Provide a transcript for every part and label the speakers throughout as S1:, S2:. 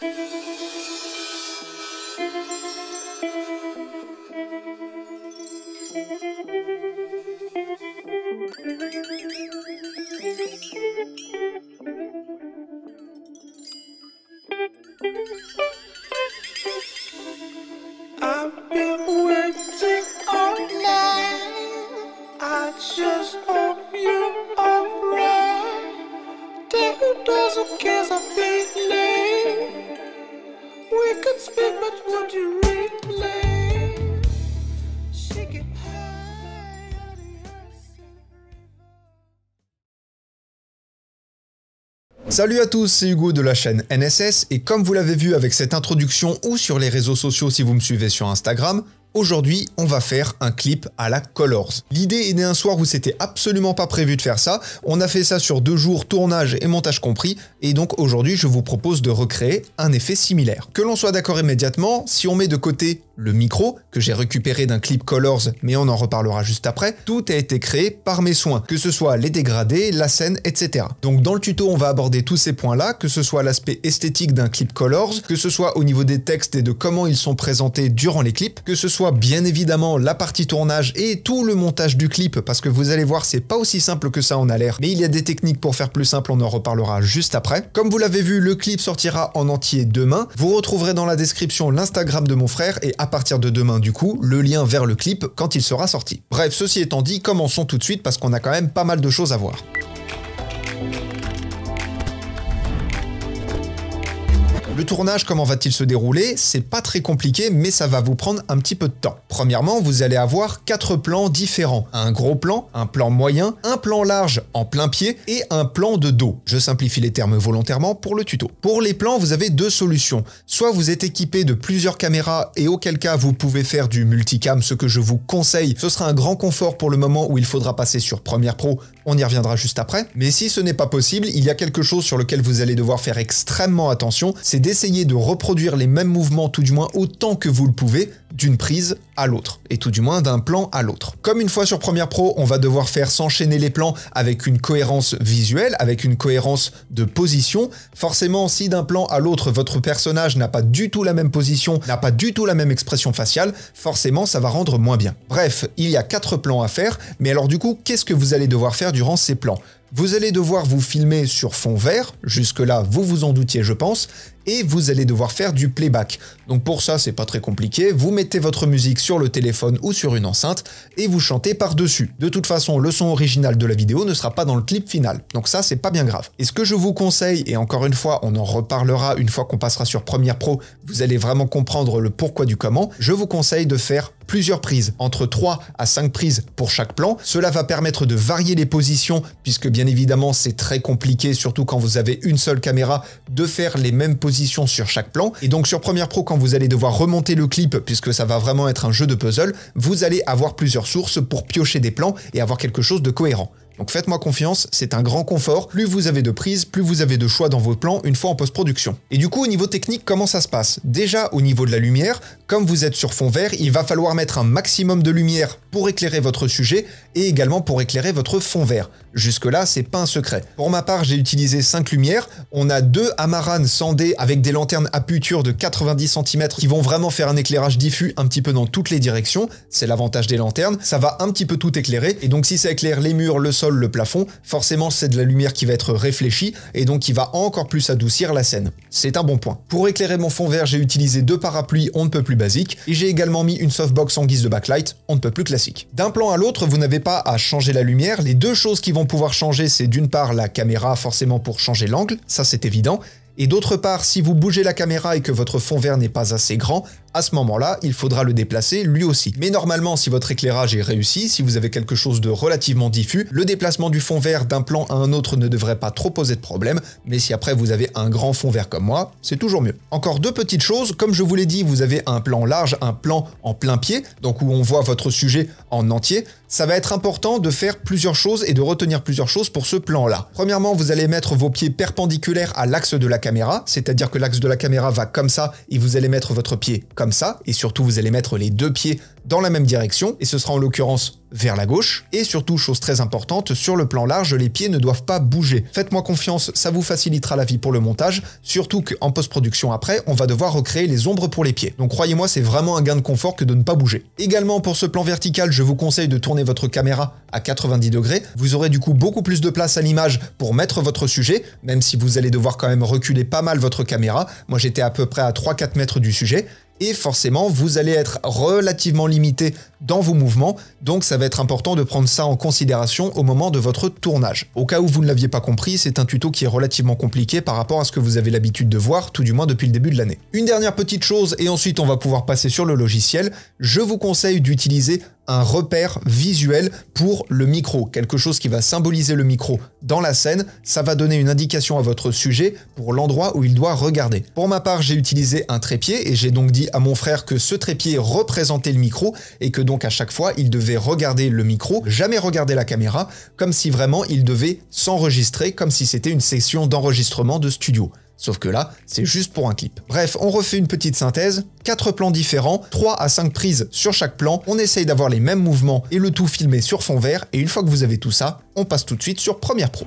S1: Thank you. Salut à tous, c'est Hugo de la chaîne NSS et comme vous l'avez vu avec cette introduction ou sur les réseaux sociaux si vous me suivez sur Instagram, Aujourd'hui, on va faire un clip à la Colors. L'idée est née un soir où c'était absolument pas prévu de faire ça. On a fait ça sur deux jours, tournage et montage compris. Et donc aujourd'hui, je vous propose de recréer un effet similaire. Que l'on soit d'accord immédiatement, si on met de côté le micro, que j'ai récupéré d'un clip Colors, mais on en reparlera juste après, tout a été créé par mes soins, que ce soit les dégradés, la scène, etc. Donc dans le tuto, on va aborder tous ces points-là, que ce soit l'aspect esthétique d'un clip Colors, que ce soit au niveau des textes et de comment ils sont présentés durant les clips, que ce soit bien évidemment la partie tournage et tout le montage du clip, parce que vous allez voir, c'est pas aussi simple que ça en a l'air, mais il y a des techniques pour faire plus simple, on en reparlera juste après. Comme vous l'avez vu, le clip sortira en entier demain. Vous retrouverez dans la description l'Instagram de mon frère et partir de demain du coup le lien vers le clip quand il sera sorti. Bref, ceci étant dit, commençons tout de suite parce qu'on a quand même pas mal de choses à voir. Le tournage, comment va-t-il se dérouler C'est pas très compliqué, mais ça va vous prendre un petit peu de temps. Premièrement, vous allez avoir quatre plans différents. Un gros plan, un plan moyen, un plan large en plein pied et un plan de dos. Je simplifie les termes volontairement pour le tuto. Pour les plans, vous avez deux solutions. Soit vous êtes équipé de plusieurs caméras et auquel cas vous pouvez faire du multicam, ce que je vous conseille. Ce sera un grand confort pour le moment où il faudra passer sur Premiere Pro on y reviendra juste après. Mais si ce n'est pas possible, il y a quelque chose sur lequel vous allez devoir faire extrêmement attention, c'est d'essayer de reproduire les mêmes mouvements, tout du moins autant que vous le pouvez, d'une prise l'autre, et tout du moins d'un plan à l'autre. Comme une fois sur Premiere Pro, on va devoir faire s'enchaîner les plans avec une cohérence visuelle, avec une cohérence de position. Forcément, si d'un plan à l'autre, votre personnage n'a pas du tout la même position, n'a pas du tout la même expression faciale, forcément ça va rendre moins bien. Bref, il y a quatre plans à faire, mais alors du coup, qu'est-ce que vous allez devoir faire durant ces plans vous allez devoir vous filmer sur fond vert, jusque-là vous vous en doutiez je pense, et vous allez devoir faire du playback. Donc pour ça c'est pas très compliqué, vous mettez votre musique sur le téléphone ou sur une enceinte et vous chantez par-dessus. De toute façon le son original de la vidéo ne sera pas dans le clip final, donc ça c'est pas bien grave. Et ce que je vous conseille, et encore une fois on en reparlera une fois qu'on passera sur Premiere Pro, vous allez vraiment comprendre le pourquoi du comment, je vous conseille de faire plusieurs prises, entre 3 à 5 prises pour chaque plan. Cela va permettre de varier les positions puisque bien évidemment c'est très compliqué, surtout quand vous avez une seule caméra, de faire les mêmes positions sur chaque plan. Et donc sur Premiere Pro, quand vous allez devoir remonter le clip, puisque ça va vraiment être un jeu de puzzle, vous allez avoir plusieurs sources pour piocher des plans et avoir quelque chose de cohérent. Donc faites-moi confiance, c'est un grand confort. Plus vous avez de prise, plus vous avez de choix dans vos plans une fois en post-production. Et du coup, au niveau technique, comment ça se passe Déjà, au niveau de la lumière, comme vous êtes sur fond vert, il va falloir mettre un maximum de lumière pour éclairer votre sujet et également pour éclairer votre fond vert. Jusque-là, c'est pas un secret. Pour ma part, j'ai utilisé cinq lumières. On a deux Amaran 100D avec des lanternes à puture de 90 cm qui vont vraiment faire un éclairage diffus un petit peu dans toutes les directions. C'est l'avantage des lanternes. Ça va un petit peu tout éclairer. Et donc, si ça éclaire les murs, le sol, le plafond, forcément, c'est de la lumière qui va être réfléchie et donc qui va encore plus adoucir la scène. C'est un bon point. Pour éclairer mon fond vert, j'ai utilisé deux parapluies on ne peut plus basiques et j'ai également mis une softbox en guise de backlight on ne peut plus classique. D'un plan à l'autre, vous n'avez pas à changer la lumière. Les deux choses qui vont pouvoir changer, c'est d'une part la caméra forcément pour changer l'angle, ça c'est évident, et d'autre part, si vous bougez la caméra et que votre fond vert n'est pas assez grand, à ce moment-là, il faudra le déplacer lui aussi. Mais normalement, si votre éclairage est réussi, si vous avez quelque chose de relativement diffus, le déplacement du fond vert d'un plan à un autre ne devrait pas trop poser de problème, mais si après vous avez un grand fond vert comme moi, c'est toujours mieux. Encore deux petites choses, comme je vous l'ai dit, vous avez un plan large, un plan en plein pied, donc où on voit votre sujet en entier, ça va être important de faire plusieurs choses et de retenir plusieurs choses pour ce plan-là. Premièrement, vous allez mettre vos pieds perpendiculaires à l'axe de la caméra, c'est-à-dire que l'axe de la caméra va comme ça et vous allez mettre votre pied ça, et surtout vous allez mettre les deux pieds dans la même direction, et ce sera en l'occurrence vers la gauche. Et surtout, chose très importante, sur le plan large, les pieds ne doivent pas bouger. Faites-moi confiance, ça vous facilitera la vie pour le montage, surtout qu'en post-production après, on va devoir recréer les ombres pour les pieds. Donc croyez-moi, c'est vraiment un gain de confort que de ne pas bouger. Également, pour ce plan vertical, je vous conseille de tourner votre caméra à 90 degrés. Vous aurez du coup beaucoup plus de place à l'image pour mettre votre sujet, même si vous allez devoir quand même reculer pas mal votre caméra. Moi, j'étais à peu près à 3-4 mètres du sujet et forcément vous allez être relativement limité dans vos mouvements, donc ça va être important de prendre ça en considération au moment de votre tournage. Au cas où vous ne l'aviez pas compris, c'est un tuto qui est relativement compliqué par rapport à ce que vous avez l'habitude de voir, tout du moins depuis le début de l'année. Une dernière petite chose, et ensuite on va pouvoir passer sur le logiciel, je vous conseille d'utiliser un repère visuel pour le micro, quelque chose qui va symboliser le micro dans la scène, ça va donner une indication à votre sujet pour l'endroit où il doit regarder. Pour ma part, j'ai utilisé un trépied et j'ai donc dit à mon frère que ce trépied représentait le micro et que donc à chaque fois, il devait regarder le micro, jamais regarder la caméra, comme si vraiment il devait s'enregistrer, comme si c'était une session d'enregistrement de studio. Sauf que là, c'est juste pour un clip. Bref, on refait une petite synthèse, 4 plans différents, 3 à 5 prises sur chaque plan, on essaye d'avoir les mêmes mouvements et le tout filmé sur fond vert, et une fois que vous avez tout ça, on passe tout de suite sur Premiere Pro.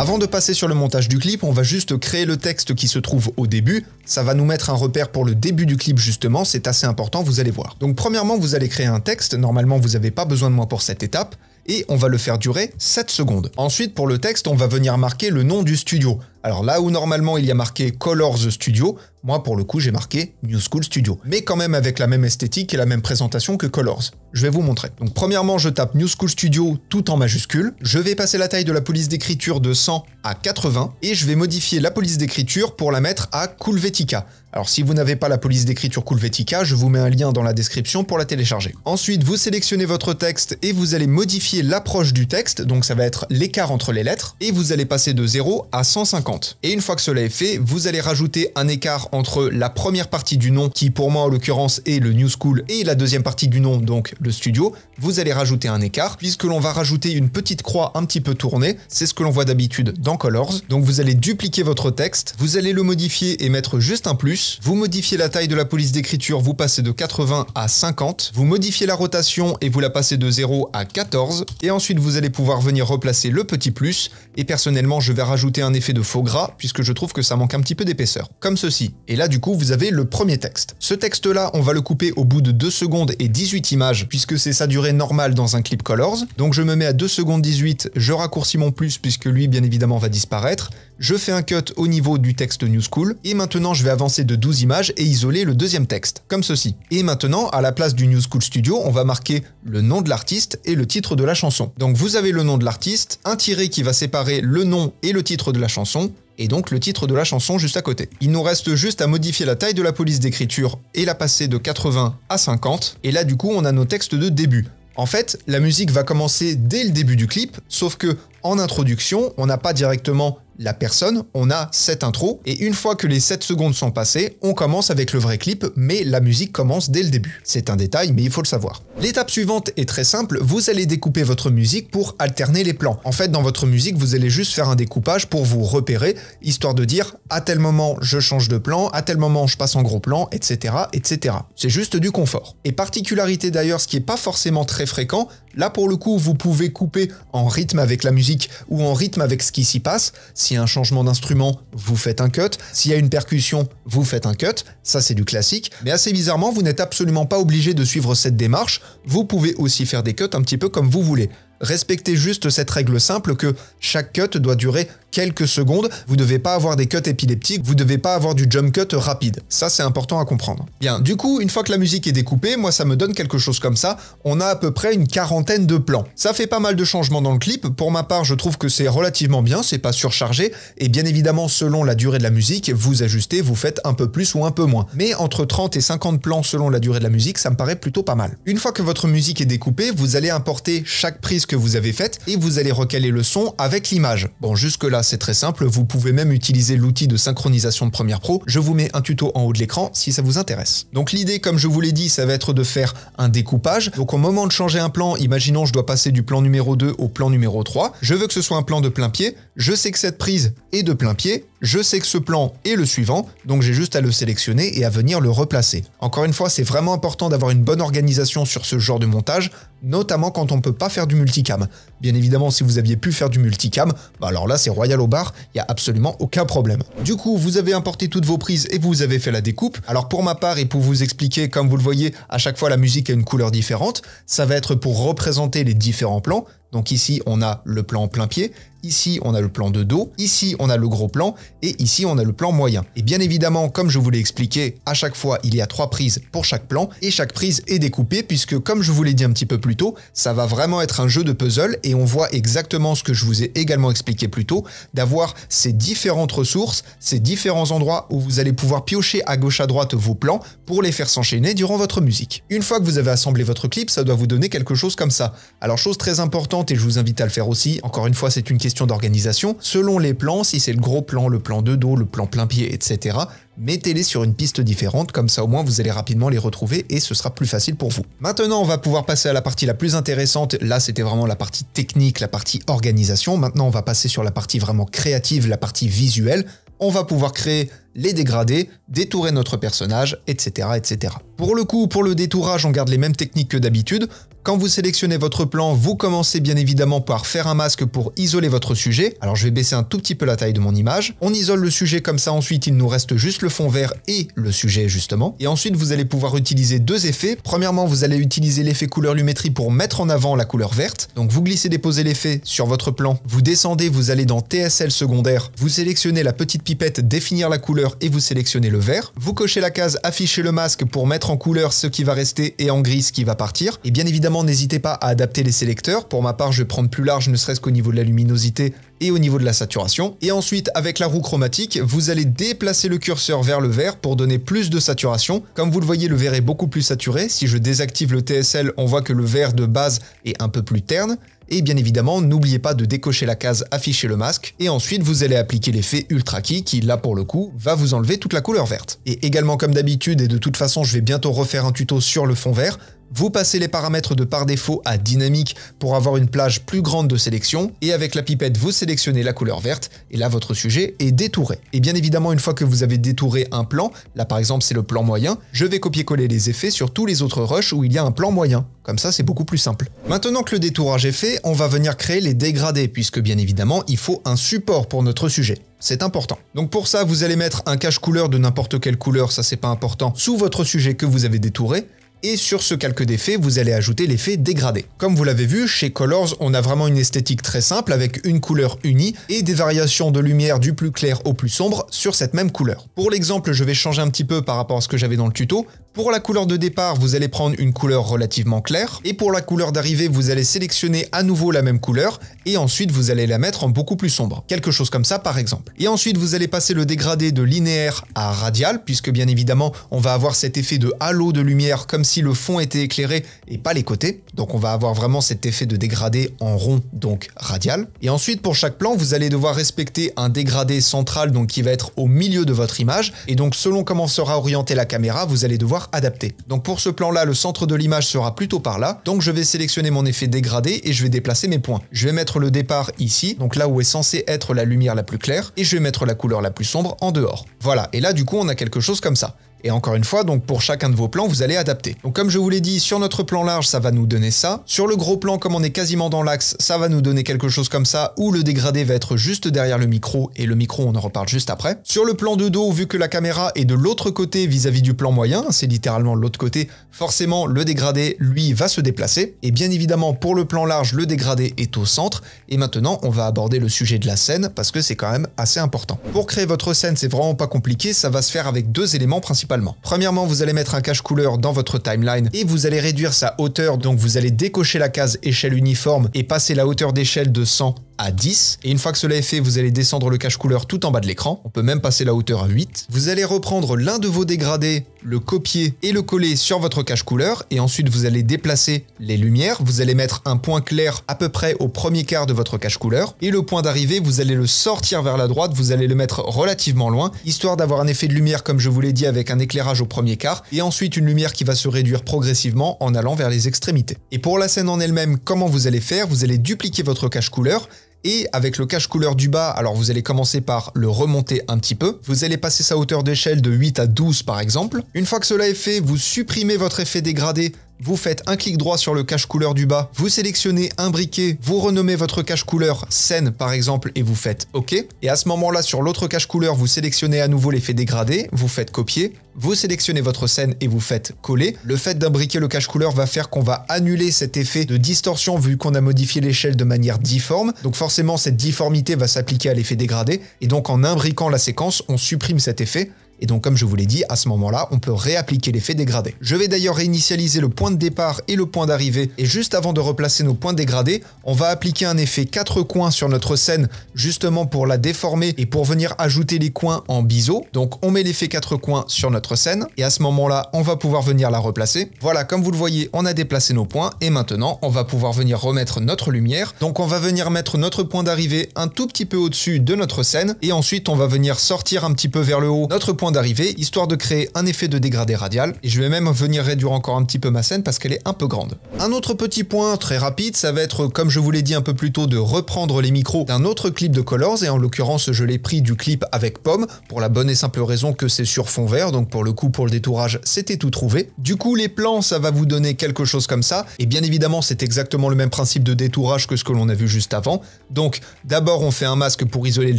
S1: Avant de passer sur le montage du clip, on va juste créer le texte qui se trouve au début. Ça va nous mettre un repère pour le début du clip justement, c'est assez important, vous allez voir. Donc premièrement, vous allez créer un texte, normalement vous n'avez pas besoin de moi pour cette étape, et on va le faire durer 7 secondes. Ensuite, pour le texte, on va venir marquer le nom du studio. Alors là où normalement il y a marqué Colors Studio, moi, pour le coup, j'ai marqué New School Studio, mais quand même avec la même esthétique et la même présentation que Colors. Je vais vous montrer. Donc, premièrement, je tape New School Studio tout en majuscule. Je vais passer la taille de la police d'écriture de 100 à 80 et je vais modifier la police d'écriture pour la mettre à Coolvetica. Alors si vous n'avez pas la police d'écriture Coolvetica, je vous mets un lien dans la description pour la télécharger. Ensuite, vous sélectionnez votre texte et vous allez modifier l'approche du texte, donc ça va être l'écart entre les lettres, et vous allez passer de 0 à 150. Et une fois que cela est fait, vous allez rajouter un écart entre la première partie du nom, qui pour moi en l'occurrence est le New School, et la deuxième partie du nom, donc le studio, vous allez rajouter un écart, puisque l'on va rajouter une petite croix un petit peu tournée, c'est ce que l'on voit d'habitude dans Colors. Donc vous allez dupliquer votre texte, vous allez le modifier et mettre juste un plus, vous modifiez la taille de la police d'écriture, vous passez de 80 à 50. Vous modifiez la rotation et vous la passez de 0 à 14. Et ensuite, vous allez pouvoir venir replacer le petit plus. Et personnellement, je vais rajouter un effet de faux gras puisque je trouve que ça manque un petit peu d'épaisseur. Comme ceci. Et là, du coup, vous avez le premier texte. Ce texte-là, on va le couper au bout de 2 secondes et 18 images puisque c'est sa durée normale dans un clip Colors. Donc je me mets à 2 secondes 18, je raccourcis mon plus puisque lui, bien évidemment, va disparaître je fais un cut au niveau du texte New School, et maintenant je vais avancer de 12 images et isoler le deuxième texte, comme ceci. Et maintenant, à la place du New School Studio, on va marquer le nom de l'artiste et le titre de la chanson. Donc vous avez le nom de l'artiste, un tiré qui va séparer le nom et le titre de la chanson, et donc le titre de la chanson juste à côté. Il nous reste juste à modifier la taille de la police d'écriture et la passer de 80 à 50, et là du coup on a nos textes de début. En fait, la musique va commencer dès le début du clip, sauf que en introduction, on n'a pas directement la personne, on a cette intro, et une fois que les 7 secondes sont passées, on commence avec le vrai clip, mais la musique commence dès le début. C'est un détail, mais il faut le savoir. L'étape suivante est très simple, vous allez découper votre musique pour alterner les plans. En fait, dans votre musique, vous allez juste faire un découpage pour vous repérer, histoire de dire à tel moment je change de plan, à tel moment je passe en gros plan, etc. etc. C'est juste du confort. Et particularité d'ailleurs, ce qui n'est pas forcément très fréquent, Là pour le coup, vous pouvez couper en rythme avec la musique ou en rythme avec ce qui s'y passe. S'il y a un changement d'instrument, vous faites un cut. S'il y a une percussion, vous faites un cut. Ça c'est du classique. Mais assez bizarrement, vous n'êtes absolument pas obligé de suivre cette démarche. Vous pouvez aussi faire des cuts un petit peu comme vous voulez. Respectez juste cette règle simple que chaque cut doit durer quelques secondes. Vous ne devez pas avoir des cuts épileptiques, vous ne devez pas avoir du jump cut rapide. Ça, c'est important à comprendre. Bien, du coup, une fois que la musique est découpée, moi, ça me donne quelque chose comme ça. On a à peu près une quarantaine de plans. Ça fait pas mal de changements dans le clip. Pour ma part, je trouve que c'est relativement bien, c'est pas surchargé. Et bien évidemment, selon la durée de la musique, vous ajustez, vous faites un peu plus ou un peu moins. Mais entre 30 et 50 plans selon la durée de la musique, ça me paraît plutôt pas mal. Une fois que votre musique est découpée, vous allez importer chaque prise que vous avez faite et vous allez recaler le son avec l'image. Bon, jusque là, c'est très simple. Vous pouvez même utiliser l'outil de synchronisation de Premiere Pro. Je vous mets un tuto en haut de l'écran si ça vous intéresse. Donc l'idée, comme je vous l'ai dit, ça va être de faire un découpage. Donc au moment de changer un plan, imaginons je dois passer du plan numéro 2 au plan numéro 3. Je veux que ce soit un plan de plein pied. Je sais que cette prise est de plein pied. Je sais que ce plan est le suivant, donc j'ai juste à le sélectionner et à venir le replacer. Encore une fois, c'est vraiment important d'avoir une bonne organisation sur ce genre de montage, notamment quand on ne peut pas faire du multicam. Bien évidemment, si vous aviez pu faire du multicam, bah alors là c'est royal au bar, il n'y a absolument aucun problème. Du coup, vous avez importé toutes vos prises et vous avez fait la découpe. Alors pour ma part et pour vous expliquer, comme vous le voyez, à chaque fois la musique a une couleur différente, ça va être pour représenter les différents plans. Donc ici, on a le plan en plein pied, Ici, on a le plan de dos. Ici, on a le gros plan. Et ici, on a le plan moyen. Et bien évidemment, comme je vous l'ai expliqué, à chaque fois, il y a trois prises pour chaque plan. Et chaque prise est découpée puisque, comme je vous l'ai dit un petit peu plus tôt, ça va vraiment être un jeu de puzzle et on voit exactement ce que je vous ai également expliqué plus tôt, d'avoir ces différentes ressources, ces différents endroits où vous allez pouvoir piocher à gauche à droite vos plans pour les faire s'enchaîner durant votre musique. Une fois que vous avez assemblé votre clip, ça doit vous donner quelque chose comme ça. Alors chose très importante et je vous invite à le faire aussi, encore une fois c'est une question question d'organisation, selon les plans, si c'est le gros plan, le plan de dos, le plan plein pied, etc., mettez-les sur une piste différente, comme ça au moins vous allez rapidement les retrouver et ce sera plus facile pour vous. Maintenant, on va pouvoir passer à la partie la plus intéressante. Là, c'était vraiment la partie technique, la partie organisation. Maintenant, on va passer sur la partie vraiment créative, la partie visuelle. On va pouvoir créer les dégrader, détourer notre personnage, etc., etc. Pour le coup, pour le détourage, on garde les mêmes techniques que d'habitude. Quand vous sélectionnez votre plan, vous commencez bien évidemment par faire un masque pour isoler votre sujet. Alors je vais baisser un tout petit peu la taille de mon image. On isole le sujet comme ça, ensuite il nous reste juste le fond vert et le sujet justement. Et ensuite vous allez pouvoir utiliser deux effets. Premièrement, vous allez utiliser l'effet couleur lumétrie pour mettre en avant la couleur verte. Donc vous glissez déposez l'effet sur votre plan, vous descendez, vous allez dans TSL secondaire, vous sélectionnez la petite pipette définir la couleur et vous sélectionnez le vert. Vous cochez la case afficher le masque pour mettre en couleur ce qui va rester et en gris ce qui va partir. Et bien évidemment, n'hésitez pas à adapter les sélecteurs. Pour ma part, je vais prendre plus large, ne serait-ce qu'au niveau de la luminosité et au niveau de la saturation. Et ensuite, avec la roue chromatique, vous allez déplacer le curseur vers le vert pour donner plus de saturation. Comme vous le voyez, le vert est beaucoup plus saturé. Si je désactive le TSL, on voit que le vert de base est un peu plus terne. Et bien évidemment, n'oubliez pas de décocher la case afficher le masque et ensuite vous allez appliquer l'effet Ultra Key qui là pour le coup va vous enlever toute la couleur verte. Et également comme d'habitude et de toute façon je vais bientôt refaire un tuto sur le fond vert, vous passez les paramètres de par défaut à dynamique pour avoir une plage plus grande de sélection et avec la pipette vous sélectionnez la couleur verte et là votre sujet est détouré. Et bien évidemment une fois que vous avez détouré un plan, là par exemple c'est le plan moyen, je vais copier-coller les effets sur tous les autres rushs où il y a un plan moyen. Comme ça c'est beaucoup plus simple. Maintenant que le détourage est fait, on va venir créer les dégradés puisque bien évidemment il faut un support pour notre sujet. C'est important. Donc pour ça, vous allez mettre un cache couleur de n'importe quelle couleur, ça c'est pas important, sous votre sujet que vous avez détouré et sur ce calque d'effet, vous allez ajouter l'effet dégradé. Comme vous l'avez vu, chez Colors, on a vraiment une esthétique très simple avec une couleur unie et des variations de lumière du plus clair au plus sombre sur cette même couleur. Pour l'exemple, je vais changer un petit peu par rapport à ce que j'avais dans le tuto. Pour la couleur de départ, vous allez prendre une couleur relativement claire. Et pour la couleur d'arrivée, vous allez sélectionner à nouveau la même couleur. Et ensuite, vous allez la mettre en beaucoup plus sombre. Quelque chose comme ça, par exemple. Et ensuite, vous allez passer le dégradé de linéaire à radial, puisque bien évidemment, on va avoir cet effet de halo de lumière, comme si le fond était éclairé et pas les côtés. Donc on va avoir vraiment cet effet de dégradé en rond, donc radial. Et ensuite, pour chaque plan, vous allez devoir respecter un dégradé central, donc qui va être au milieu de votre image. Et donc, selon comment sera orientée la caméra, vous allez devoir adapté. Donc pour ce plan-là, le centre de l'image sera plutôt par là. Donc je vais sélectionner mon effet dégradé et je vais déplacer mes points. Je vais mettre le départ ici, donc là où est censé être la lumière la plus claire, et je vais mettre la couleur la plus sombre en dehors. Voilà, et là du coup on a quelque chose comme ça. Et encore une fois, donc pour chacun de vos plans, vous allez adapter. Donc comme je vous l'ai dit, sur notre plan large, ça va nous donner ça. Sur le gros plan, comme on est quasiment dans l'axe, ça va nous donner quelque chose comme ça, où le dégradé va être juste derrière le micro, et le micro, on en reparle juste après. Sur le plan de dos, vu que la caméra est de l'autre côté vis-à-vis -vis du plan moyen, c'est littéralement l'autre côté, forcément, le dégradé, lui, va se déplacer. Et bien évidemment, pour le plan large, le dégradé est au centre. Et maintenant, on va aborder le sujet de la scène, parce que c'est quand même assez important. Pour créer votre scène, c'est vraiment pas compliqué, ça va se faire avec deux éléments principaux Premièrement, vous allez mettre un cache couleur dans votre timeline et vous allez réduire sa hauteur, donc vous allez décocher la case échelle uniforme et passer la hauteur d'échelle de 100 à 10. Et une fois que cela est fait, vous allez descendre le cache couleur tout en bas de l'écran. On peut même passer la hauteur à 8. Vous allez reprendre l'un de vos dégradés, le copier et le coller sur votre cache couleur. Et ensuite, vous allez déplacer les lumières. Vous allez mettre un point clair à peu près au premier quart de votre cache couleur. Et le point d'arrivée, vous allez le sortir vers la droite. Vous allez le mettre relativement loin, histoire d'avoir un effet de lumière, comme je vous l'ai dit, avec un éclairage au premier quart. Et ensuite, une lumière qui va se réduire progressivement en allant vers les extrémités. Et pour la scène en elle-même, comment vous allez faire Vous allez dupliquer votre cache couleur et avec le cache couleur du bas, alors vous allez commencer par le remonter un petit peu. Vous allez passer sa hauteur d'échelle de 8 à 12 par exemple. Une fois que cela est fait, vous supprimez votre effet dégradé vous faites un clic droit sur le cache couleur du bas, vous sélectionnez imbriquer, vous renommez votre cache couleur scène par exemple et vous faites OK. Et à ce moment-là, sur l'autre cache couleur, vous sélectionnez à nouveau l'effet dégradé, vous faites copier, vous sélectionnez votre scène et vous faites coller. Le fait d'imbriquer le cache couleur va faire qu'on va annuler cet effet de distorsion vu qu'on a modifié l'échelle de manière difforme. Donc forcément, cette difformité va s'appliquer à l'effet dégradé. Et donc en imbriquant la séquence, on supprime cet effet. Et donc comme je vous l'ai dit, à ce moment-là, on peut réappliquer l'effet dégradé. Je vais d'ailleurs réinitialiser le point de départ et le point d'arrivée. Et juste avant de replacer nos points dégradés, on va appliquer un effet 4 coins sur notre scène, justement pour la déformer et pour venir ajouter les coins en biseau. Donc on met l'effet 4 coins sur notre scène. Et à ce moment-là, on va pouvoir venir la replacer. Voilà, comme vous le voyez, on a déplacé nos points. Et maintenant, on va pouvoir venir remettre notre lumière. Donc on va venir mettre notre point d'arrivée un tout petit peu au-dessus de notre scène. Et ensuite, on va venir sortir un petit peu vers le haut notre point d'arriver, histoire de créer un effet de dégradé radial. Et je vais même venir réduire encore un petit peu ma scène parce qu'elle est un peu grande. Un autre petit point très rapide, ça va être, comme je vous l'ai dit un peu plus tôt, de reprendre les micros d'un autre clip de Colors, et en l'occurrence je l'ai pris du clip avec Pomme, pour la bonne et simple raison que c'est sur fond vert, donc pour le coup pour le détourage c'était tout trouvé. Du coup les plans ça va vous donner quelque chose comme ça, et bien évidemment c'est exactement le même principe de détourage que ce que l'on a vu juste avant, donc d'abord on fait un masque pour isoler le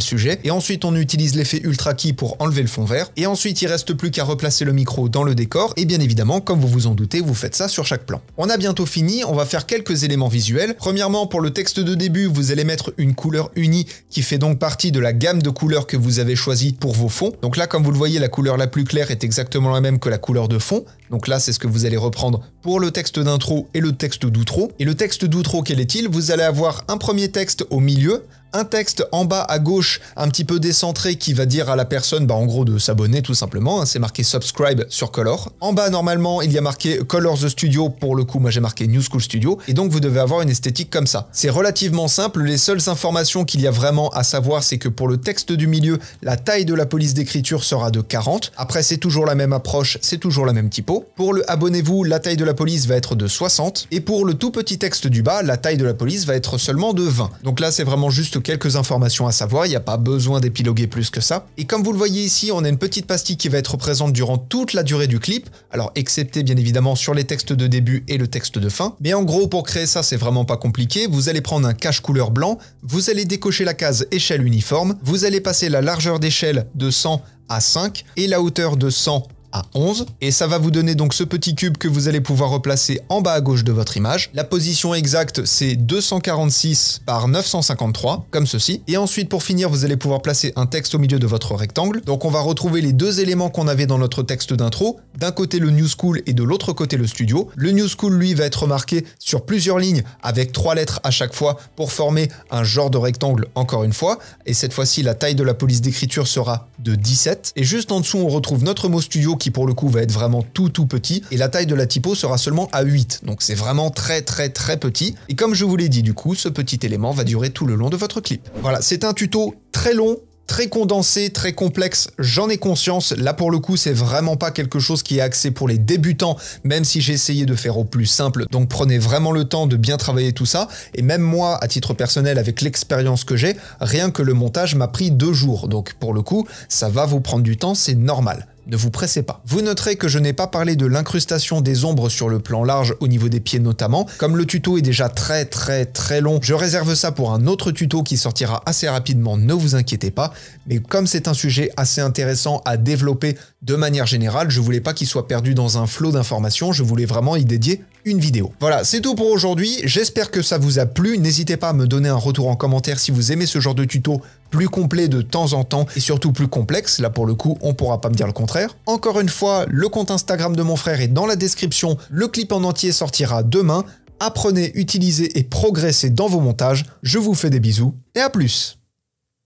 S1: sujet, et ensuite on utilise l'effet Ultra Key pour enlever le fond vert, et ensuite, il reste plus qu'à replacer le micro dans le décor, et bien évidemment, comme vous vous en doutez, vous faites ça sur chaque plan. On a bientôt fini, on va faire quelques éléments visuels. Premièrement, pour le texte de début, vous allez mettre une couleur unie qui fait donc partie de la gamme de couleurs que vous avez choisie pour vos fonds. Donc là, comme vous le voyez, la couleur la plus claire est exactement la même que la couleur de fond. Donc là, c'est ce que vous allez reprendre pour le texte d'intro et le texte d'outro. Et le texte d'outro, quel est-il Vous allez avoir un premier texte au milieu, un texte en bas à gauche un petit peu décentré qui va dire à la personne bah, en gros de s'abonner tout simplement. Hein. c'est marqué subscribe sur Color. En bas normalement il y a marqué Color the Studio pour le coup moi j'ai marqué New School Studio et donc vous devez avoir une esthétique comme ça. C'est relativement simple. Les seules informations qu'il y a vraiment à savoir c'est que pour le texte du milieu la taille de la police d'écriture sera de 40. Après c'est toujours la même approche, c'est toujours la même typo. Pour le abonnez-vous la taille de la police va être de 60 et pour le tout petit texte du bas la taille de la police va être seulement de 20. Donc là c'est vraiment juste quelques informations à savoir, il n'y a pas besoin d'épiloguer plus que ça. Et comme vous le voyez ici, on a une petite pastille qui va être présente durant toute la durée du clip, alors excepté bien évidemment sur les textes de début et le texte de fin. Mais en gros, pour créer ça, c'est vraiment pas compliqué. Vous allez prendre un cache couleur blanc, vous allez décocher la case échelle uniforme, vous allez passer la largeur d'échelle de 100 à 5 et la hauteur de 100 11. Et ça va vous donner donc ce petit cube que vous allez pouvoir replacer en bas à gauche de votre image. La position exacte, c'est 246 par 953, comme ceci. Et ensuite, pour finir, vous allez pouvoir placer un texte au milieu de votre rectangle. Donc on va retrouver les deux éléments qu'on avait dans notre texte d'intro. D'un côté le New School et de l'autre côté le Studio. Le New School, lui, va être marqué sur plusieurs lignes avec trois lettres à chaque fois pour former un genre de rectangle encore une fois. Et cette fois-ci, la taille de la police d'écriture sera de 17. Et juste en dessous, on retrouve notre mot Studio qui pour le coup va être vraiment tout tout petit et la taille de la typo sera seulement à 8. Donc c'est vraiment très très très petit. Et comme je vous l'ai dit du coup, ce petit élément va durer tout le long de votre clip. Voilà, c'est un tuto très long, très condensé, très complexe, j'en ai conscience. Là pour le coup, c'est vraiment pas quelque chose qui est axé pour les débutants, même si j'ai essayé de faire au plus simple. Donc prenez vraiment le temps de bien travailler tout ça. Et même moi, à titre personnel, avec l'expérience que j'ai, rien que le montage m'a pris deux jours. Donc pour le coup, ça va vous prendre du temps, c'est normal. Ne vous pressez pas. Vous noterez que je n'ai pas parlé de l'incrustation des ombres sur le plan large au niveau des pieds notamment. Comme le tuto est déjà très très très long, je réserve ça pour un autre tuto qui sortira assez rapidement, ne vous inquiétez pas. Mais comme c'est un sujet assez intéressant à développer de manière générale, je voulais pas qu'il soit perdu dans un flot d'informations, je voulais vraiment y dédier vidéo. Voilà, c'est tout pour aujourd'hui. J'espère que ça vous a plu. N'hésitez pas à me donner un retour en commentaire si vous aimez ce genre de tuto plus complet de temps en temps et surtout plus complexe. Là pour le coup, on pourra pas me dire le contraire. Encore une fois, le compte Instagram de mon frère est dans la description. Le clip en entier sortira demain. Apprenez, utilisez et progressez dans vos montages. Je vous fais des bisous et à plus.